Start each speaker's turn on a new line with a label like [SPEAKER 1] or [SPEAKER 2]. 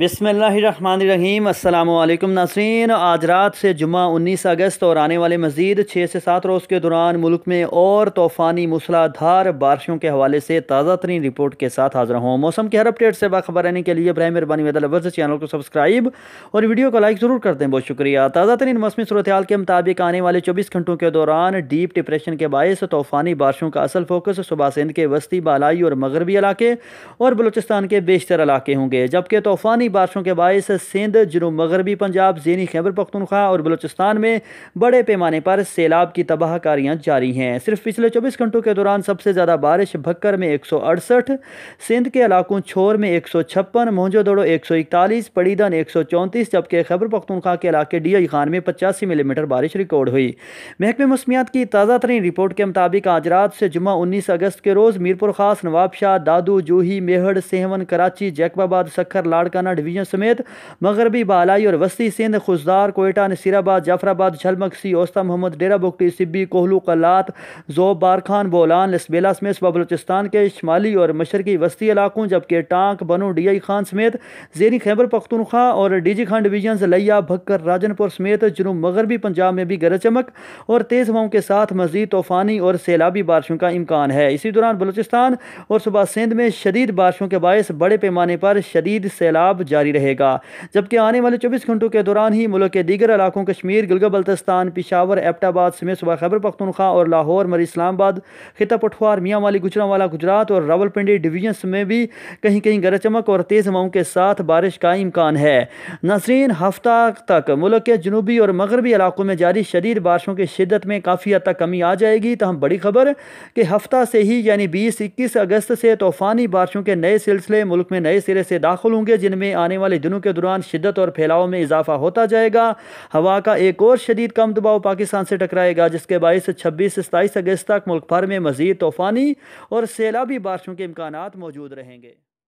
[SPEAKER 1] बिसमीम अल्लाम नासरीन आज रात से जुमा 19 अगस्त और आने वाले मज़ीद छः से सात रोज़ के दौरान मुल्क में और तूफ़ानी मूसलाधार बारिशों के हवाले से ताज़ा तरीन रिपोर्ट के साथ हाजिर हों मौसम के हर अपडेट से बाखबर रहने के लिए ब्राह मेहरबानी वेदल चैनल को सब्सक्राइब और वीडियो को लाइक ज़रूर कर दें बहुत शुक्रिया ताज़ा तरीन मौसमी सूरत के मुताबिक आने वाले चौबीस घंटों के दौरान डीप डिप्रेशन के बायस तूफ़ानी बारिशों का असल फोकस सुबह सिंध के वस्ती बालाई और मगरबी इलाके और बलोचिस्तान के बेशतर इलाके होंगे जबकि तूफ़ानी मुसलमानी बारिशों के बायस सिंध जनूब मगरबी पंजाब जैनी खैबर पख्तनख्वा और बलोचिस्तान में बड़े पैमाने पर सैलाब की तबाहकारियाँ जारी हैं सिर्फ पिछले चौबीस घंटों के दौरान सबसे ज़्यादा बारिश भक्कर में एक सौ अड़सठ सिंध के इलाकों छोर में एक सौ छप्पन दौड़ो एक सौ इकतालीस पड़ीदन एक सौ चौंतीस जबकि खैबर पख्तनख्वा के इलाके डी आई खान में पचासी मिलीमीटर बारिश रिकॉर्ड हुई महकमे मौसमियात की ताज़ा तरीन रिपोर्ट के मुताबिक आज रात से जुमा उन्नीस अगस्त के रोज़ मीरपुर खास नवाबशाह दादू जूही मेहड़ सेहवन कराची जैकबाबाद सखर लाड़काना डिवीजन समेत मगरबी बालाई और वस्ती सिंध खुशदार कोयटा नसीराबाद जाफराबाद झलमकसी औस्ता मोहम्मद डेरा बुकटी सिब्बी कोहलू कलात जोब बारखान बोलान लसबेला समेत बलोचिस्तान के शुमाली और मशरकी वस्ती इलाकों जबकि टांक बनू डी आई खान समेत जेरी खैबर पख्तनख्वा और डी जी खान डिवीजन लैया भक्कर राजनपुर समेत जुनूब मगरबी पंजाब में भी गरज चमक और तेज़ हवाओं के साथ मजीद तूफ़ानी और सैलाबी बारिशों का इम्कान है इसी दौरान बलोचिस्तान और सुबह सिंध में शदीद बारिशों के बायस बड़े पैमाने पर शदीद सैलाब जारी रहेगा जबकि आने वाले चौबीस घंटों के दौरान ही मुल्क के दीगर इलाकों कश्मीर गिलगा बल्तिस्तान पिशावर एबटाबाद समेत सुबह खैबर पख्तनख्वा और लाहौर मरी इस्लामाबाद खिता पठवार मियाँ वाली गुजरावाला गुजरात और रावलपिंडी डिवीजन में भी कहीं कहीं गरज चमक और तेज़ हवाओं के साथ बारिश का इम्कान है नसरीन हफ्ता तक मुल्क के जनूबी और मगरबी इलाकों में जारी शदीद बारिशों की शिदत में काफ़ी हद तक कमी आ जाएगी तहम बड़ी खबर कि हफ्ता से ही यानी बीस इक्कीस अगस्त से तूफ़ानी बारिशों के नए सिलसिले मुल्क में नए सिरे से दाखिल होंगे जिनमें आने वाले दिनों के दौरान शिदत और फैलाव में इजाफा होता जाएगा हवा का एक और शदीद कम दबाव पाकिस्तान से टकराएगा जिसके से छब्बीस से सताईस अगस्त तक मुल्क भर में मजीद तूफ़ानी और सैलाबी बारिशों के इम्कान मौजूद रहेंगे